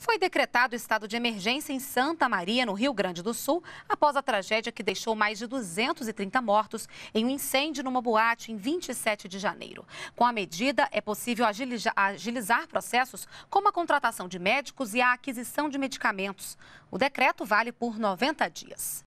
Foi decretado estado de emergência em Santa Maria, no Rio Grande do Sul, após a tragédia que deixou mais de 230 mortos em um incêndio numa boate em 27 de janeiro. Com a medida, é possível agilizar processos como a contratação de médicos e a aquisição de medicamentos. O decreto vale por 90 dias.